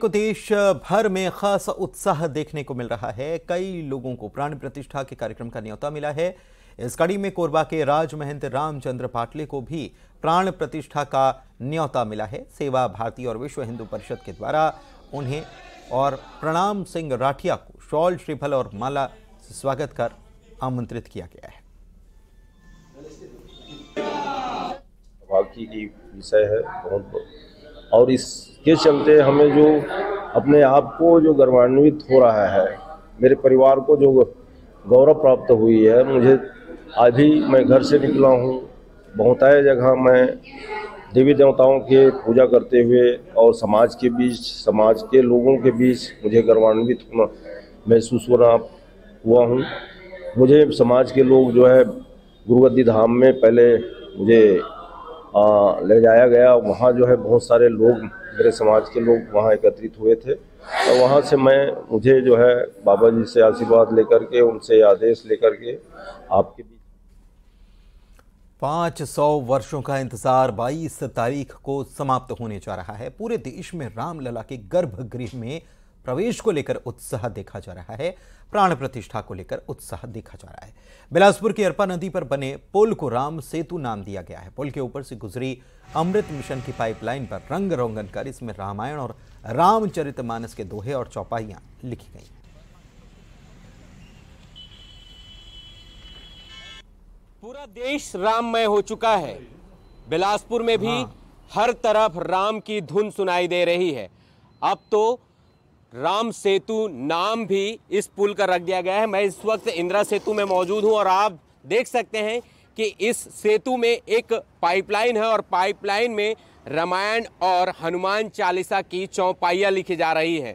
को देश भर में खास उत्साह देखने को मिल रहा है कई लोगों को प्राण प्रतिष्ठा के कार्यक्रम का न्योता मिला है इस कड़ी में कोरबा के राज महंत रामचंद्र पाटले को भी प्राण प्रतिष्ठा का न्योता मिला है सेवा भारती और विश्व हिंदू परिषद के द्वारा उन्हें और प्रणाम सिंह राठिया को शॉल श्रीफल और माला से स्वागत कर आमंत्रित किया गया है है बहुत और इसके चलते हमें जो अपने आप को जो गौरवान्वित हो रहा है मेरे परिवार को जो गौरव प्राप्त हुई है मुझे आज ही मैं घर से निकला हूँ बहुतायत जगह मैं देवी देवताओं के पूजा करते हुए और समाज के बीच समाज के लोगों के बीच मुझे गौरवान्वित होना महसूस होना हुआ हूँ मुझे समाज के लोग जो है गुरुगद्दी धाम में पहले मुझे ले जाया गया वहाँ जो है बहुत सारे लोग मेरे समाज के लोग वहाँ एकत्रित हुए थे और तो वहाँ से मैं मुझे जो है बाबा जी से आशीर्वाद लेकर के उनसे आदेश लेकर के आपके बीच पाँच सौ वर्षों का इंतज़ार 22 तारीख को समाप्त होने जा रहा है पूरे देश में रामलला के गर्भगृह में प्रवेश को लेकर उत्साह देखा जा रहा है प्राण प्रतिष्ठा को लेकर उत्साह देखा जा रहा है बिलासपुर की अरपा नदी पर बने पुल को राम सेतु नाम दिया गया है पुल के ऊपर से गुजरी अमृत मिशन की पाइपलाइन पर रंग रोंगन कर इसमें रामायण और रामचरितमानस के दोहे और चौपाइयां लिखी गई पूरा देश राममय हो चुका है बिलासपुर में भी हाँ। हर तरफ राम की धुन सुनाई दे रही है अब तो राम सेतु नाम भी इस पुल का रख दिया गया है मैं इस वक्त इंदिरा सेतु में मौजूद हूं और आप देख सकते हैं कि इस सेतु में एक पाइपलाइन है और पाइपलाइन में रामायण और हनुमान चालीसा की चौपाइयाँ लिखी जा रही है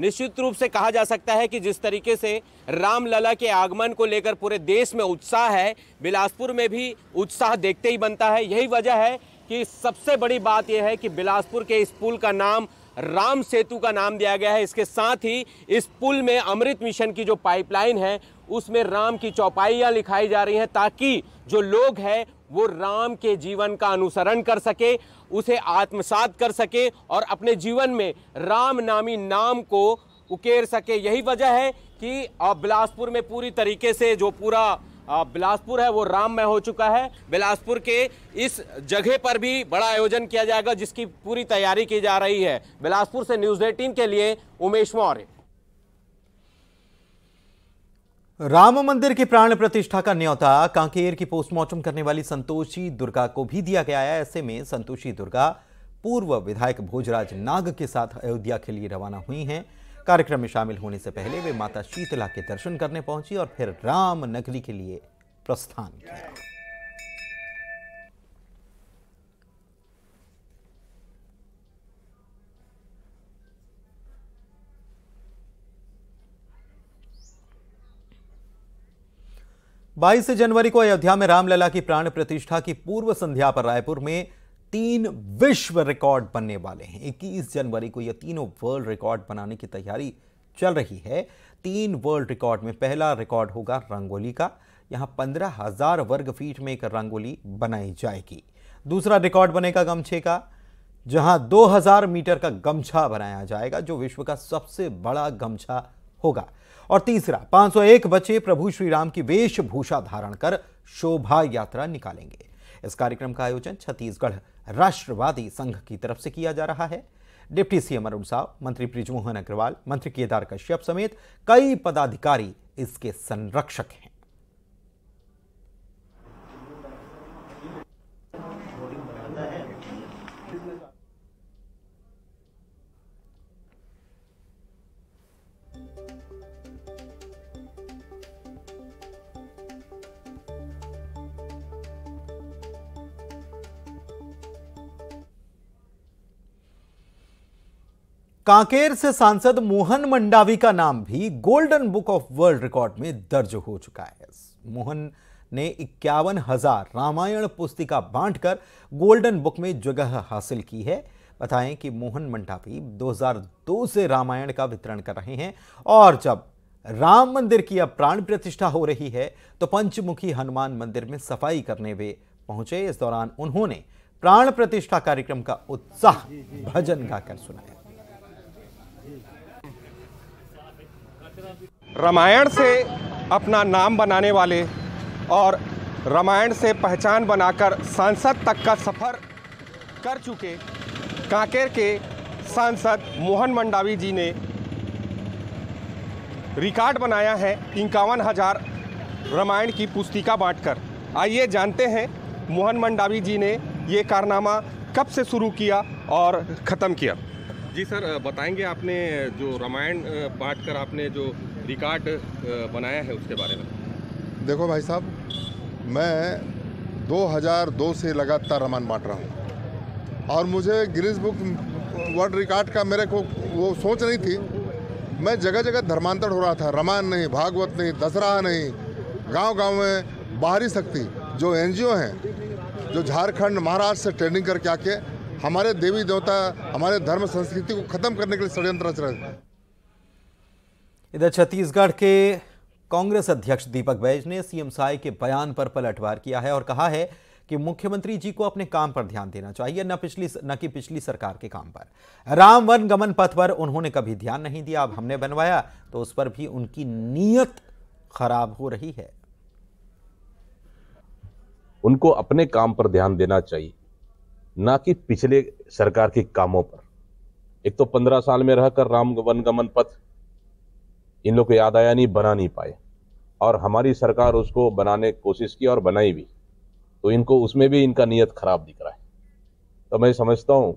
निश्चित रूप से कहा जा सकता है कि जिस तरीके से रामलला के आगमन को लेकर पूरे देश में उत्साह है बिलासपुर में भी उत्साह देखते ही बनता है यही वजह है कि सबसे बड़ी बात यह है कि बिलासपुर के इस पुल का नाम राम सेतु का नाम दिया गया है इसके साथ ही इस पुल में अमृत मिशन की जो पाइपलाइन है उसमें राम की चौपाइयाँ लिखाई जा रही हैं ताकि जो लोग हैं वो राम के जीवन का अनुसरण कर सके उसे आत्मसात कर सके और अपने जीवन में राम नामी नाम को उकेर सके यही वजह है कि अब बिलासपुर में पूरी तरीके से जो पूरा बिलासपुर है वो राम में हो चुका है बिलासपुर के इस जगह पर भी बड़ा आयोजन किया जाएगा जिसकी पूरी तैयारी की जा रही है बिलासपुर से न्यूज एटीन के लिए उमेश मौर्य राम मंदिर की प्राण प्रतिष्ठा का न्योता कांकेर की पोस्टमार्टम करने वाली संतोषी दुर्गा को भी दिया गया है ऐसे में संतोषी दुर्गा पूर्व विधायक भोजराज नाग के साथ अयोध्या के लिए रवाना हुई हैं कार्यक्रम में शामिल होने से पहले वे माता शीतला के दर्शन करने पहुंची और फिर राम नगरी के लिए प्रस्थान किया बाईस जनवरी को अयोध्या में रामलला की प्राण प्रतिष्ठा की पूर्व संध्या पर रायपुर में तीन विश्व रिकॉर्ड बनने वाले हैं 21 जनवरी को यह तीनों वर्ल्ड रिकॉर्ड बनाने की तैयारी चल रही है तीन वर्ल्ड रिकॉर्ड में पहला रिकॉर्ड होगा रंगोली का यहां पंद्रह हजार वर्ग फीट में एक रंगोली बनाई जाएगी दूसरा रिकॉर्ड बनेगा गमछे का जहां 2000 मीटर का गमछा बनाया जाएगा जो विश्व का सबसे बड़ा गमछा होगा और तीसरा 501 बच्चे प्रभु श्री राम की वेशभूषा धारण कर शोभा यात्रा निकालेंगे इस कार्यक्रम का आयोजन छत्तीसगढ़ राष्ट्रवादी संघ की तरफ से किया जा रहा है डिप्टी सीएम अरुण साव मंत्री ब्रिजमोहन अग्रवाल मंत्री केदार कश्यप समेत कई पदाधिकारी इसके संरक्षक हैं कांकेर से सांसद मोहन मंडावी का नाम भी golden book of world record में दर्ज हो चुका है मोहन ने इक्यावन हजार रामायण पुस्तिका बांटकर गोल्डन बुक में जगह हासिल की है बताएं कि मोहन मंडावी 2002 से रामायण का वितरण कर रहे हैं और जब राम मंदिर की अब प्राण प्रतिष्ठा हो रही है तो पंचमुखी हनुमान मंदिर में सफाई करने वे पहुंचे इस दौरान उन्होंने प्राण प्रतिष्ठा कार्यक्रम का उत्साह भजन गाकर सुनाया रामायण से अपना नाम बनाने वाले और रामायण से पहचान बनाकर सांसद तक का सफ़र कर चुके कांकेर के सांसद मोहन मंडावी जी ने रिकॉर्ड बनाया है इक्यावन हज़ार रामायण की पुस्तिका बांटकर आइए जानते हैं मोहन मंडावी जी ने ये कारनामा कब से शुरू किया और ख़त्म किया जी सर बताएंगे आपने जो रामायण बांट कर आपने जो रिकॉर्ड बनाया है उसके बारे में देखो भाई साहब मैं 2002 से लगातार रामायण बांट रहा हूँ और मुझे ग्रीज बुक वर्ल्ड रिकॉर्ड का मेरे को वो सोच नहीं थी मैं जगह जगह धर्मांतर हो रहा था रामायण नहीं भागवत नहीं दसरा नहीं गांव गांव में बाहरी शक्ति जो एनजीओ हैं जो झारखंड महाराष्ट्र से ट्रेनिंग करके आके हमारे देवी देवता हमारे धर्म संस्कृति को खत्म करने के लिए षडयंत्र रच रहे हैं इधर छत्तीसगढ़ के कांग्रेस अध्यक्ष दीपक बैज ने सीएम साय के बयान पर पलटवार किया है और कहा है कि मुख्यमंत्री जी को अपने काम पर ध्यान देना चाहिए न पिछली न कि पिछली सरकार के काम पर राम वन गमन पथ पर उन्होंने कभी ध्यान नहीं दिया अब हमने बनवाया तो उस पर भी उनकी नीयत खराब हो रही है उनको अपने काम पर ध्यान देना चाहिए ना कि पिछले सरकार के कामों पर एक तो पंद्रह साल में रहकर राम वनगमन पथ इन लोग को याद आया नहीं बना नहीं पाए और हमारी सरकार उसको बनाने कोशिश की और बनाई भी तो इनको उसमें भी इनका नियत खराब दिख रहा है तो मैं समझता हूँ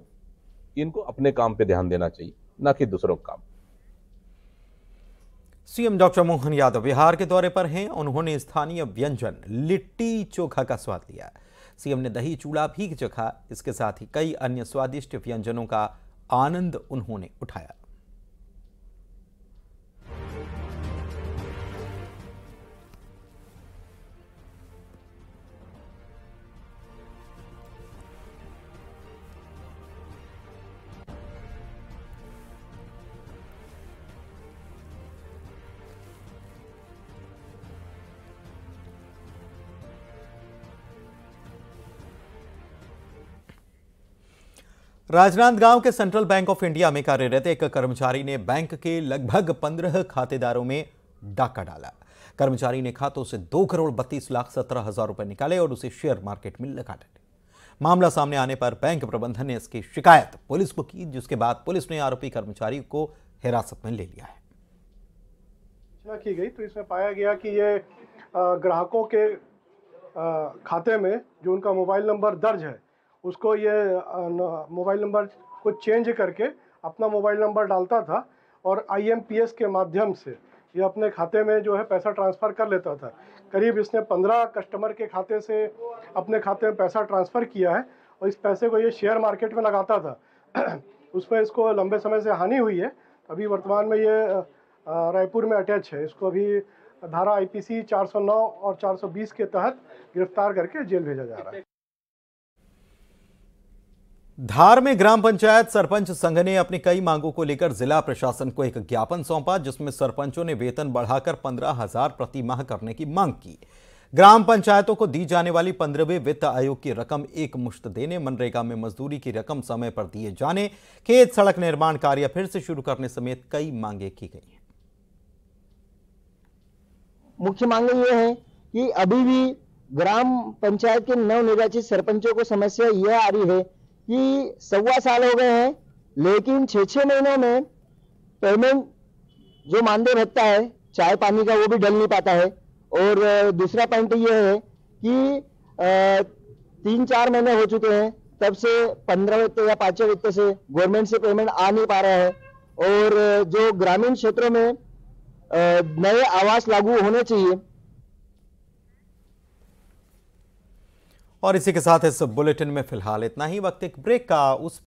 कि इनको अपने काम पे ध्यान देना चाहिए ना कि दूसरों का काम सीएम डॉक्टर मोहन यादव बिहार के दौरे पर हैं उन्होंने स्थानीय व्यंजन लिट्टी चोखा का स्वाद लिया है सीएम ने दही चूड़ा भी चखा इसके साथ ही कई अन्य स्वादिष्ट व्यंजनों का आनंद उन्होंने उठाया राजनांदगांव के सेंट्रल बैंक ऑफ इंडिया में कार्यरत एक कर्मचारी ने बैंक के लगभग पंद्रह खातेदारों में डाका डाला कर्मचारी ने खातों से दो करोड़ बत्तीस लाख सत्रह हजार रुपए निकाले और उसे शेयर मार्केट में लगा डाले मामला सामने आने पर बैंक प्रबंधन ने इसकी शिकायत पुलिस को की जिसके बाद पुलिस ने आरोपी कर्मचारी को हिरासत में ले लिया है की गई तो इसमें पाया गया कि ये ग्राहकों के खाते में जो उनका मोबाइल नंबर दर्ज है उसको ये मोबाइल नंबर को चेंज करके अपना मोबाइल नंबर डालता था और आईएमपीएस के माध्यम से ये अपने खाते में जो है पैसा ट्रांसफ़र कर लेता था करीब इसने पंद्रह कस्टमर के खाते से अपने खाते में पैसा ट्रांसफ़र किया है और इस पैसे को ये शेयर मार्केट में लगाता था उस पर इसको लंबे समय से हानि हुई है अभी वर्तमान में ये रायपुर में अटैच है इसको अभी धारा आईपीसी 409 और 420 के तहत गिरफ्तार करके जेल भेजा जा रहा है धार में ग्राम पंचायत सरपंच संघ ने अपनी कई मांगों को लेकर जिला प्रशासन को एक ज्ञापन सौंपा जिसमें सरपंचों ने वेतन बढ़ाकर पंद्रह हजार प्रति माह करने की मांग की ग्राम पंचायतों को दी जाने वाली पंद्रहवें वित्त आयोग की रकम एक मुश्त देने मनरेगा में मजदूरी की रकम समय पर दिए जाने खेत सड़क निर्माण कार्य फिर से शुरू करने समेत कई मांगे की गई हैं मुख्य मांगे ये है कि अभी भी ग्राम पंचायत के नवनिर्वाचित सरपंचों को समस्या यह आ रही है कि सवा साल हो गए हैं लेकिन छ छ महीनों में पेमेंट जो मानदेय भत्ता है चाय पानी का वो भी डल नहीं पाता है और दूसरा पॉइंट ये है कि तीन चार महीने हो चुके हैं तब से पंद्रह वित्त या पांचवें वित्त से गवर्नमेंट से पेमेंट आ नहीं पा रहा है और जो ग्रामीण क्षेत्रों में नए आवास लागू होने चाहिए और इसी के साथ इस बुलेटिन में फिलहाल इतना ही वक्त एक ब्रेक का उस